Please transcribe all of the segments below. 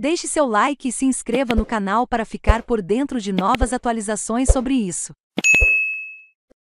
Deixe seu like e se inscreva no canal para ficar por dentro de novas atualizações sobre isso.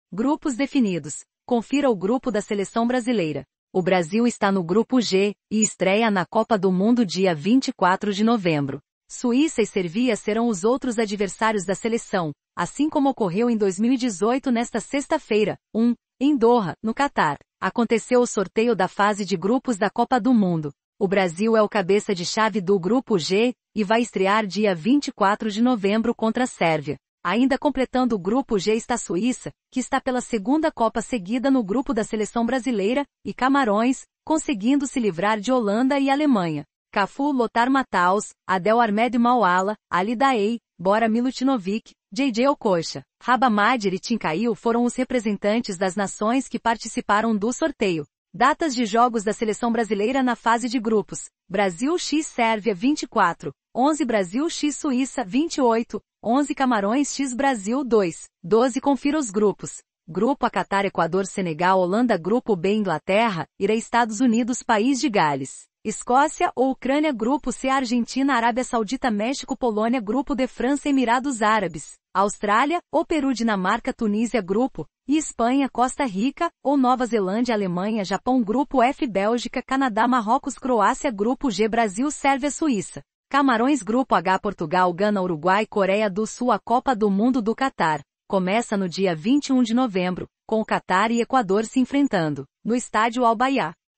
Grupos definidos. Confira o grupo da seleção brasileira. O Brasil está no grupo G e estreia na Copa do Mundo dia 24 de novembro. Suíça e Servia serão os outros adversários da seleção, assim como ocorreu em 2018 nesta sexta-feira, 1, um, em Doha, no Catar. Aconteceu o sorteio da fase de grupos da Copa do Mundo. O Brasil é o cabeça de chave do Grupo G e vai estrear dia 24 de novembro contra a Sérvia. Ainda completando o Grupo G está a Suíça, que está pela segunda Copa seguida no grupo da seleção brasileira, e Camarões, conseguindo se livrar de Holanda e Alemanha. Cafu Lotar Mataus, Adel Armed Mauala, Ali Daei, Bora Milutinovic, JJ Okocha, Rabamadir e Tinkail foram os representantes das nações que participaram do sorteio. Datas de jogos da seleção brasileira na fase de grupos. Brasil x Sérvia 24, 11 Brasil x Suíça 28, 11 Camarões x Brasil 2, 12 Confira os grupos. Grupo A Catar Equador Senegal Holanda Grupo B Inglaterra, Ira Estados Unidos País de Gales. Escócia ou Ucrânia Grupo C Argentina Arábia Saudita México Polônia Grupo D França Emirados Árabes, Austrália ou Peru Dinamarca Tunísia Grupo e Espanha Costa Rica ou Nova Zelândia Alemanha Japão Grupo F Bélgica Canadá Marrocos Croácia Grupo G Brasil Sérvia Suíça Camarões Grupo H Portugal Gana Uruguai Coreia do Sul A Copa do Mundo do Catar começa no dia 21 de novembro, com o Catar e Equador se enfrentando, no estádio al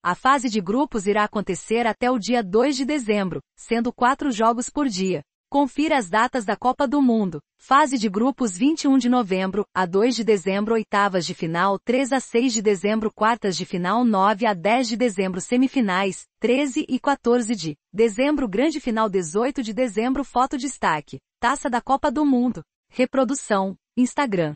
a fase de grupos irá acontecer até o dia 2 de dezembro, sendo quatro jogos por dia. Confira as datas da Copa do Mundo. Fase de grupos 21 de novembro a 2 de dezembro, oitavas de final, 3 a 6 de dezembro, quartas de final, 9 a 10 de dezembro, semifinais, 13 e 14 de dezembro, grande final, 18 de dezembro, foto destaque. Taça da Copa do Mundo. Reprodução, Instagram.